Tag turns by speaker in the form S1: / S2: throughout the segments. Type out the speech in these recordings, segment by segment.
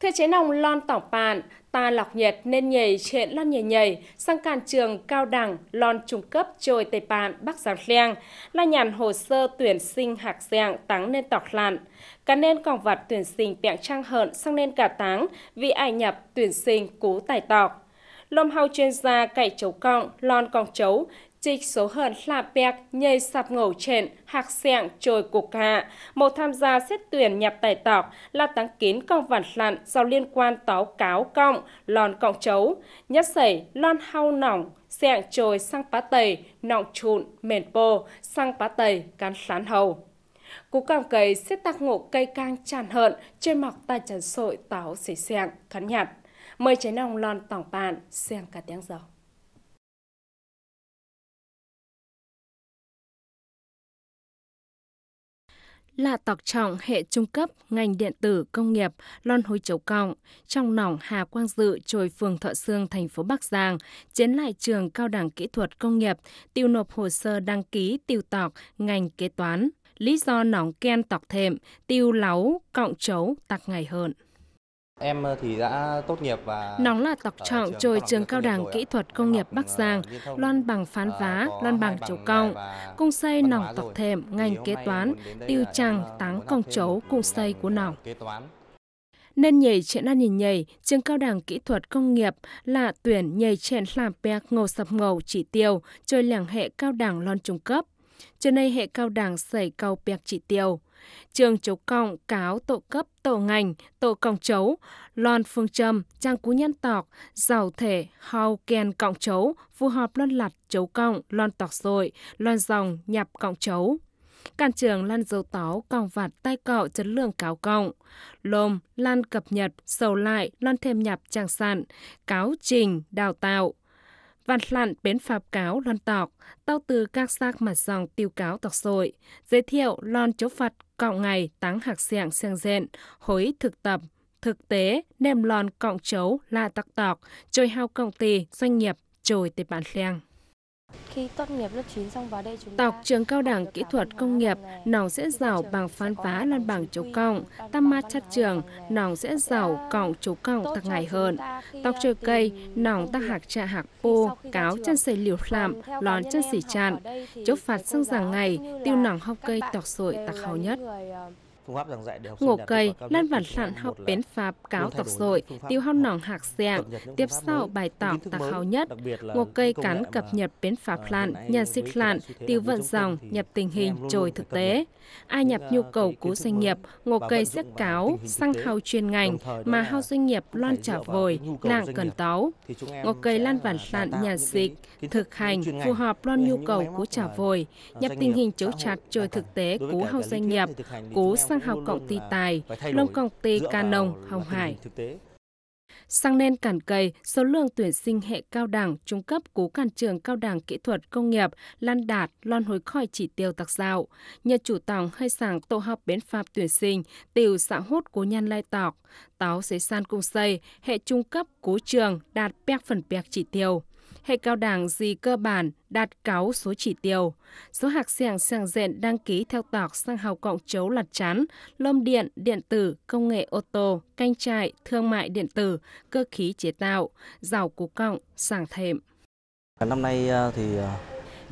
S1: Thưa chế nòng lon tỏng bàn, ta lọc nhiệt nên nhảy chuyện lon nhảy nhảy, sang càn trường cao đẳng, lon trung cấp trôi tây bàn bắc giang leng, là nhàn hồ sơ tuyển sinh hạc dạng tắng nên tọc lạn. Cả nên còn vặt tuyển sinh bẹn trang hợn sang nên cả táng, vì ai nhập tuyển sinh cú tài tọc lom hao chuyên gia cậy chấu cọng, lon còn chấu, Trích số hơn là bẹc, nhây sạp ngổ trên, hạc sẹng, trồi cục hạ. Một tham gia xét tuyển nhập tài tọc là tăng kín công vản lặn do liên quan táo cáo cộng lòn cộng chấu, nhất sẩy, lon hau nỏng, sẹng trồi sang pá tầy, nọng trụn, mền bô, sang pá tầy, cắn sán hầu. Cú cam cầy xếp tạc ngộ cây cang tràn hợn, trên mọc tay trần sội táo xỉ sẹng, khắn nhạt. Mời cháy nòng lon tỏng bàn, sẹng cả tiếng dầu. là tọc trọng hệ trung cấp ngành điện tử công nghiệp lon hối chấu cọng trong nỏng Hà Quang Dự trồi phường Thọ Sương thành phố Bắc Giang chiến lại trường cao đẳng kỹ thuật công nghiệp tiêu nộp hồ sơ đăng ký tiêu tọc ngành kế toán lý do nỏng ken tọc thệm tiêu láu cọng chấu tặc ngày hơn Em ờ, thì đã tốt nghiệp và Nóng là tộc trọng trồi trường cao đẳng kỹ thuật công nghiệp Bắc ờ, Giang, loan bằng phán ờ, vá, loan bằng chấu cong, cung xây nòng tộc thềm, ngành kế toán, tiêu trăng, táng cong chấu, cung xây của nòng. Nên nhảy chuyện ăn nhìn nhảy, trường cao đẳng kỹ thuật công nghiệp là tuyển nhảy chuyện làm bẹc ngầu sập ngầu chỉ tiêu, chơi làng hệ cao đẳng loan trung cấp. Trường nay hệ cao đẳng xảy cầu bẹc chỉ tiêu trường chấu cộng cáo tổ cấp tổ ngành, tổ còng chấu, lon phương châm, trang cú nhân tọc, giàu thể, hao kèn cọng chấu, phù hợp lon lặt chấu cọng, lon tọc rồi, lon dòng, nhập cọng chấu. Can trường lan dấu táo, còng vạt tay cọ chấn lương cáo cộng Lồm, lan cập nhật, sầu lại, lon thêm nhập trang sạn cáo trình, đào tạo văn lặn bến phạp cáo lon tọc, tao từ các xác mặt dòng tiêu cáo tọc sội, giới thiệu lon chốt phạt cọng ngày táng hạc xiang xiang dện, hối thực tập, thực tế nem lon cọng chấu la tắc tọc, trôi hao công ty, doanh nghiệp, trồi tệp bản leng. Khi tốt nghiệp lớp 9 xong vào đây chúng ta... Tọc trường cao đẳng kỹ thuật công nghiệp, nòng sẽ giàu bằng phán phá lan bằng chú còng, tam ma chát trường, nòng sẽ giàu còng chú còng tạc ngày hơn. Tọc trời cây, nòng ta hạc trạ hạc pô, cáo chân xây liều làm, lòn chân xỉ chạn. Chốt phạt sang giảng ngày, tiêu nòng học cây tọc sội tạc hào nhất ngộ cây, lan bản sản học bến pháp cáo tọc sội tiêu hao nòng hạc dạng, tiếp sau bài tọc tạc hào nhất, ngộ cây cắn cập nhật bến pháp lạn, nhà dịch lạn, tiêu vận dòng, nhập tình hình, trồi thực tế. Ai nhập nhu cầu của doanh nghiệp, ngộ cây sẽ cáo, sang hao chuyên ngành, mà hao doanh nghiệp loan trả vồi, nặng cần táo. Ngộ cây lan bản sản nhà dịch, thực hành, phù hợp loan nhu cầu của trả vồi, nhập tình hình chấu chặt trồi thực tế của hao doanh nghiệp, cố sang sang hào cọng ti tài, lông cọng tê ca nồng, hồng hải. Sang nên cản cầy, số lượng tuyển sinh hệ cao đẳng, trung cấp của cản trường cao đẳng kỹ thuật công nghiệp lan đạt lon hối khỏi chỉ tiêu tạc dạo. Nhờ chủ tòng hay sàng tổ hợp bến pháp tuyển sinh, tiểu xã hút cố nhân lai tọc. Táo xế san cung xây, hệ trung cấp cố trường đạt bẹc phần bẹc chỉ tiêu hệ cao đẳng gì cơ bản đạt cáo số chỉ tiêu. Số học sinh sang diện đăng ký theo tọc sang học cộng chấu lật chắn, lôm điện, điện tử, công nghệ ô tô, canh trại, thương mại điện tử, cơ khí chế tạo, giàu củ cộng sàng thềm. Năm nay ờ, thì ờ,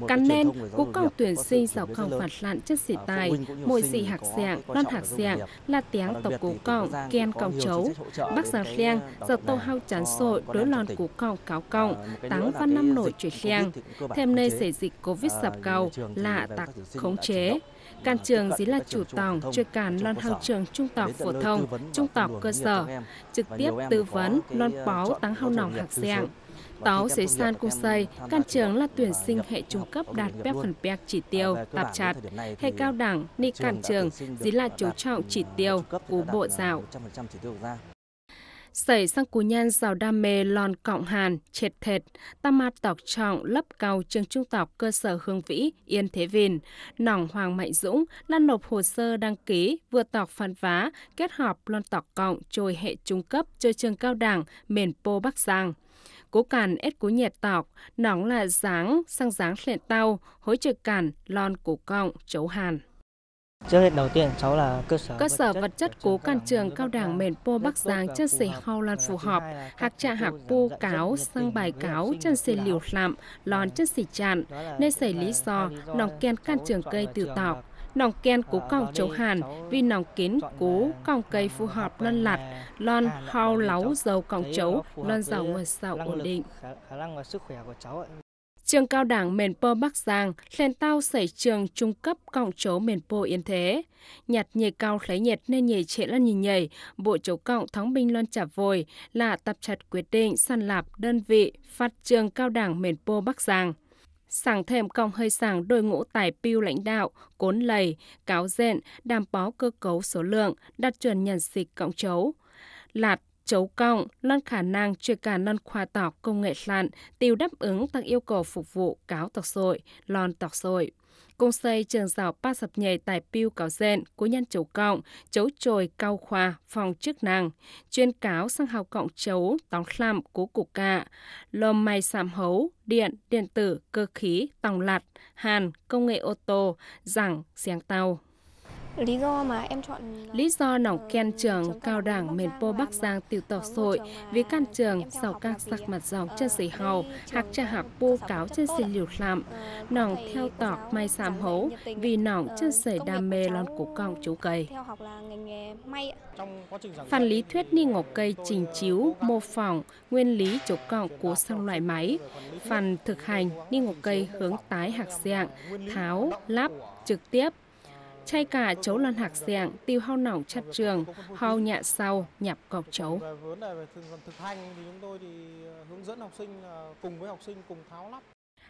S1: Cán nên, cố cầu tuyển sinh giàu còng phản lạn chất sĩ à, tài, mùi dị hạc dạng, non hạc dạng, là tiếng tộc cố cộng, ken còng chấu. Bác giảng liang, ờ, giờ tô hao chán sội, đối lòn cố cộng cáo ờ, cộng, táng văn năm nổi chuyển liang. Thêm nơi xảy dịch Covid ờ, sập cầu, lạ tặc, khống chế. Càn trường dí là chủ tòng, chưa cản non hao trường trung tộc phổ thông, trung tộc cơ sở, trực tiếp tư vấn non báo táng hao nòng hạc dạng. Táo xế San Kusay, can trường là tuyển sinh hệ trung cấp đạt bép phần bẹc chỉ tiêu, tạp chặt. Hệ cao đẳng, ni can trường, dí là chú trọng chỉ tiêu, cú bộ dạo xảy sang cú nhan giàu đam mê lòn cọng hàn, chệt thệt, tam ma tọc trọng lấp cầu trường trung tộc cơ sở Hương Vĩ, Yên Thế Vìn, nòng Hoàng Mạnh Dũng, lan nộp hồ sơ đăng ký, vừa tọc phán vá, kết hợp lon tọc cộng trôi hệ trung cấp, chơi trường cao đẳng, miền Pô Bắc Giang cố càn ết cú nhẹt tọc, nóng là dáng, sang dáng lệ tao, hối trực càn lon cổ cọng, chấu hàn. Trước hết đầu tiên cháu là cơ sở cơ sở vật chất cố căn trường cao đẳng mền po Bắc Giang chân sĩ hao lan ờ, phù hợp, hạc trạ hạc pu cáo sang bài cáo chân sĩ liều lạm, lon chân sĩ tràn, nên xảy lý do nòng ken căn trường cây tự tạo nòng kiên cố ờ, còng châu Hàn vì nòng kiến cố còng cây phù hợp lăn lạt lon à, hao láu dầu còng chấu lon dầu ngoài sao ổn định trường cao đẳng Mền Pơ Bắc Giang, lên tao xảy trường trung cấp cọng chố Mền Pơ Yên Thế. Nhặt nhì cao lấy nhiệt nên nhì trễ lăn nhìn nhảy, bộ chố cọng thắng binh luân trả vội là tập chặt quyết định săn lạp đơn vị phát trường cao đẳng Mền Pơ Bắc Giang sàng thêm công hơi sàng đội ngũ tài piêu lãnh đạo, cốn lầy, cáo dện, đảm bảo cơ cấu số lượng, đặt chuẩn nhận dịch cộng chấu. Lạt chấu cộng, lon khả năng chưa cả lon khoa tọc công nghệ lạn, tiêu đáp ứng tăng yêu cầu phục vụ cáo tọc sội, lon tọc sội. Cung xây trường dạo ba sập nhảy tài piu cáo dện của nhân chủ cộng, chấu trồi cao khoa phòng chức năng, chuyên cáo sang hào cộng chấu tóng làm của cục cạ, lò may sạm hấu, điện, điện tử, cơ khí, tòng lặt, hàn, công nghệ ô tô, rằng, xiang tàu. Lý do mà em chọn Lý do nòng ờ, khen trường cao đẳng miền Pô Bắc Giang tiểu tộc sội vì căn trường sau các sắc mặt dòng chân sĩ hầu hạc cha hạc bu cáo chân sĩ liều lạm ờ, nòng theo tọt may sám hấu vì nòng chân sĩ đam mê lon của cọng chú cây Phần lý thuyết ni ngọc cây trình ờ, chiếu mô phỏng nguyên lý chỗ cọng của sang loại máy phần thực hành ni ngọc cây hướng tái hạc dạng tháo lắp trực tiếp Chay cả chấu lan hạc dạng, tiêu hao nỏng chặt trường, hao nhạ sau, nhập cọc chấu. Vâng, vốn là về thực hành thì chúng tôi thì ờ, hướng dẫn học sinh ờ, cùng với học sinh cùng tháo lắp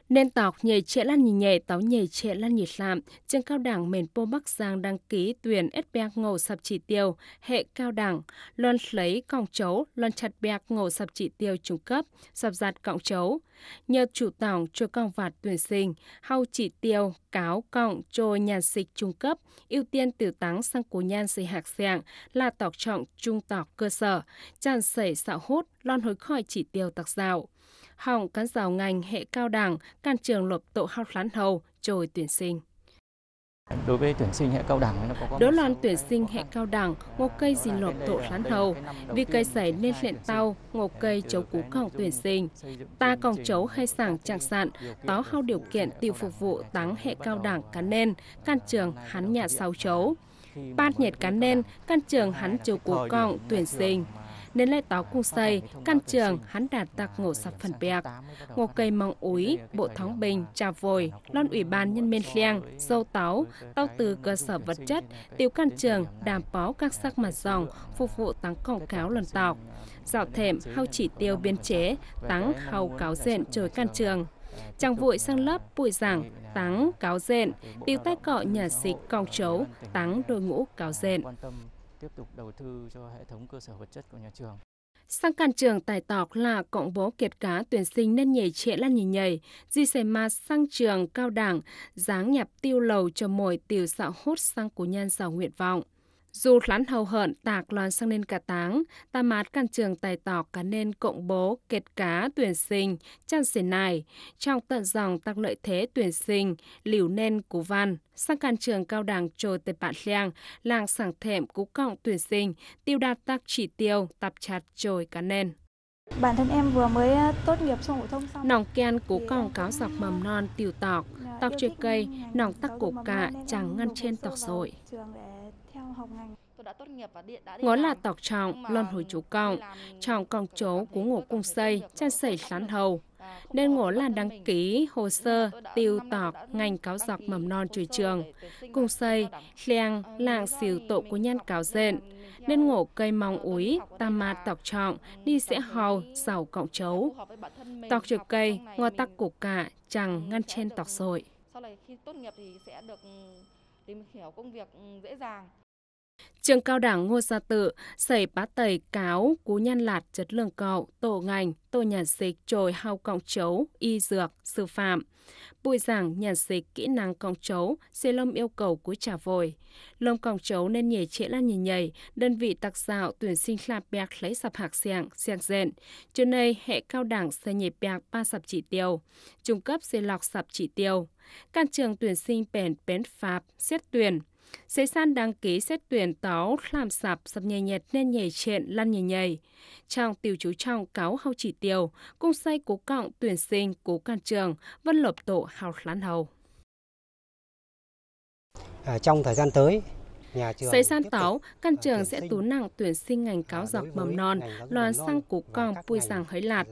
S1: nên tọc nhảy trẻ lan nhì nhảy táo nhảy trẻ lan nhì làm, trường cao đẳng miền Pô Bắc Giang đăng ký tuyển sbac ngầu sập chỉ tiêu, hệ cao đẳng, loan lấy cọng chấu, loan chặt bẹc ngầu sập chỉ tiêu trung cấp, sập giặt cọng chấu. Nhờ chủ tổng cho cọng vạt tuyển sinh, hau chỉ tiêu, cáo cọng cho nhàn dịch trung cấp, ưu tiên từ tắng sang cố nhan xây hạc xẹng là tọc trọng trung tọc cơ sở, tràn sẩy xạo hốt, lon hối khỏi chỉ tiêu tặc dạo hỏng cán rào ngành hệ cao đẳng, can trường lộp tổ học lán hầu, trồi tuyển sinh. Đối với tuyển sinh hệ cao đẳng nó có Đối loạn tuyển sinh hệ cao đẳng, ngô cây gì lộp tổ lán hầu, vì cây xảy nên lệnh tao, ngô cây chấu cú còng tuyển sinh. Ta còn chấu hay sảng trạng sạn, táo hao điều kiện tiêu phục vụ tắng hệ cao đẳng cán nên, can trường hắn nhà sáu chấu. Bát nhiệt cán nên, căn trường hắn chấu cú còng tuyển sinh nên lai táo cung xây, căn trường hắn đạt tạc ngộ sập phần bẹc. Ngộ cây mong úi, bộ thống bình, trà vồi, lon ủy ban nhân men liang, dâu táo, tao từ cơ sở vật chất, tiêu căn trường, đảm bảo các sắc mặt dòng, phục vụ tăng quảng cáo lần tọc. Dạo thềm, hao chỉ tiêu biên chế, tăng hầu cáo diện trời căn trường. chàng vội sang lớp bụi giảng, tắng cáo dện, tiêu tay cọ nhà xịt còng chấu, tắng đội ngũ cáo dện tiếp tục đầu tư cho hệ thống cơ sở vật chất của nhà trường. Sang cản trường tài tọc là cộng bố kiệt cá tuyển sinh nên nhảy trệ lan nhìn nhảy, di xe ma sang trường cao đẳng, dáng nhập tiêu lầu cho mồi tiểu xạo hốt sang của nhân giàu nguyện vọng. Dù lán hầu hợn tạc loan sang nên cả táng, ta mát căn trường tài tỏ cá nên cộng bố, kết cá, tuyển sinh, chăn xỉn này. Trong tận dòng tăng lợi thế tuyển sinh, liều nên cú văn, sang căn trường cao đẳng trồ tệ bạn liang, làng sảng thệm cú cộng tuyển sinh, tiêu đạt tác chỉ tiêu, tập chặt trồi cá nên. Bản thân em vừa mới ờ, tốt nghiệp xong phổ thông xong. Nòng kian cú ờ, còng cáo dọc mầm non tiểu tọc, dạ, tọc chơi cây, nòng tắc cổ cạ chẳng ngăn trên tọc rồi ngó ờ, là tọc trọng, lon hồi chú cộng, trọng con chố của ngộ cung xây, chăn sẩy sán hầu. Nên ngỗ là đăng ký, hồ sơ, tiêu tọc, ngành cáo dọc mầm non trùy trường. Cung xây, liang, lạng xìu tổ của nhan cáo dện. Nên ngỗ cây mong úi, tam ma tọc trọng, đi sẽ hầu, sầu cộng chấu. Tọc trực cây, ngò tắc củ cả, chẳng ngăn trên tọc sội. Sau này khi tốt nghiệp thì sẽ được tìm hiểu công việc dễ dàng. Trường cao đẳng Ngô Gia Tự, xảy bá tẩy cáo, cú nhan lạt chất lượng cậu, tổ ngành, tổ nhà dịch trồi hao cọng chấu, y dược, sư phạm. Bùi giảng nhà dịch kỹ năng cọng chấu, xê lông yêu cầu cú trả vội. Lông cọng chấu nên nhảy trễ lan nhìn nhảy, đơn vị tạc dạo tuyển sinh là bạc lấy sập hạc xẻng, xẻng dện. Trước nay, hệ cao đẳng xây nhảy bạc ba sập chỉ tiêu, trung cấp xây lọc sập chỉ tiêu. Can trường tuyển sinh bền bến pháp, xét tuyển, Giấy san đăng ký xét tuyển táo làm sạp sập nhảy nhẹt nên nhảy chuyện lăn nhảy nhảy. Trong tiêu chú trong cáo hao chỉ tiêu, cung say cố cộng tuyển sinh cố can trường, vân lập tổ hào lán hầu. À, trong thời gian tới, xây trường san táo, căn à, trường sẽ tú nặng tuyển sinh ngành à, cáo dọc mầm non, loàn sang cú còn bùi giảng hới lạt.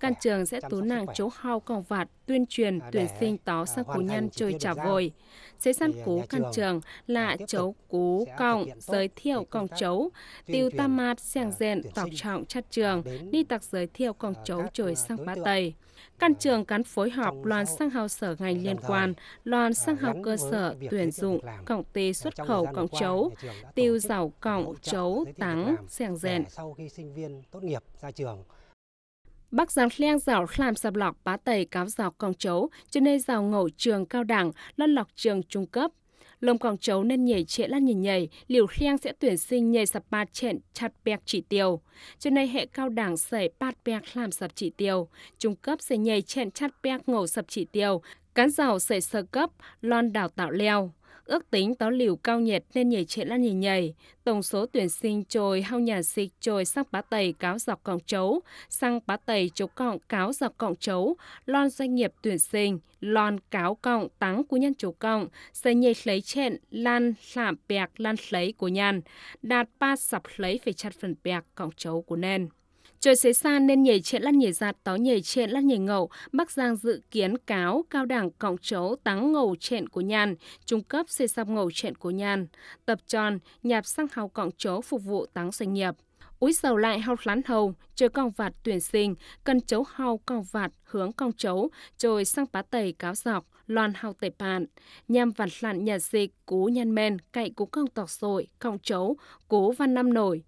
S1: Căn trường sẽ tú nặng chỗ hao còn vạt tuyên truyền à, tuyển sinh tó à, sang cú nhân chơi trả vồi. Xế săn cú à, căn trường là chấu cú cộng giới thiệu còng chấu, tiêu tam mát sàng dện tọc trọng chát trường, đi tạc giới thiệu còng chấu trời sang bá tây. Căn trường gắn phối hợp loan sang hào sở ngành liên quan, loan sang hào cơ sở tuyển dụng, cộng tê xuất khẩu cộng chấu, tiêu giàu cộng chấu tắng sàng dện. Sau khi sinh viên tốt nghiệp ra trường bắc giảng liang giáo làm sập lọc bá tầy cáo giáo con chấu, cho nên giáo ngổ trường cao đẳng, lăn lọc trường trung cấp. lồng con chấu nên nhảy trễ lăn nhìn nhảy, liều liang sẽ tuyển sinh nhảy sập ba chẹn chặt bẹc chỉ tiêu. Cho nên hệ cao đẳng xảy bát bẹc làm sập chỉ tiêu, trung cấp sẽ nhảy chẹn chặt bẹc ngổ sập chỉ tiêu, cán giáo xảy sơ cấp, lon đào tạo leo. Ước tính tó liều cao nhiệt nên nhảy trệ lan nhảy nhảy. Tổng số tuyển sinh trồi hao nhà xịt trồi sang bá tẩy cáo dọc cọng chấu, sang bá tẩy chấu cọng cáo dọc cọng chấu, lon doanh nghiệp tuyển sinh, lon cáo cọng tắng của nhân chấu cọng, xây nhảy lấy trện lan sạm bẹc lan lấy của nhân, đạt ba sập lấy phải chặt phần bẹc cọng chấu của nên. Trời xế san nên nhảy trên lăn nhảy giạt, tó nhảy trên lăn nhảy ngầu. Bắc Giang dự kiến cáo cao đẳng cọng chấu táng ngầu trện của nhàn, trung cấp xây xong ngầu trện của nhàn, tập tròn, nhạp sang hào cọng chấu phục vụ táng doanh nghiệp úi dầu lại hao lán hầu, chơi con vạt tuyển sinh, cân chấu hao con vạt hướng con chấu, rồi sang bá tẩy cáo dọc, loan hao tẩy bàn, nhằm vặt lạn nhà dịch, cú nhân men, cậy cú con tọc sội, con chấu, cú văn năm nổi.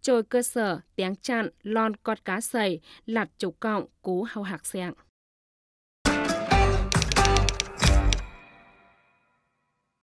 S1: Trôi cơ sở, tiếng chặn, lon con cá sẩy lạt chục cọng, cú hao hạc xẹng.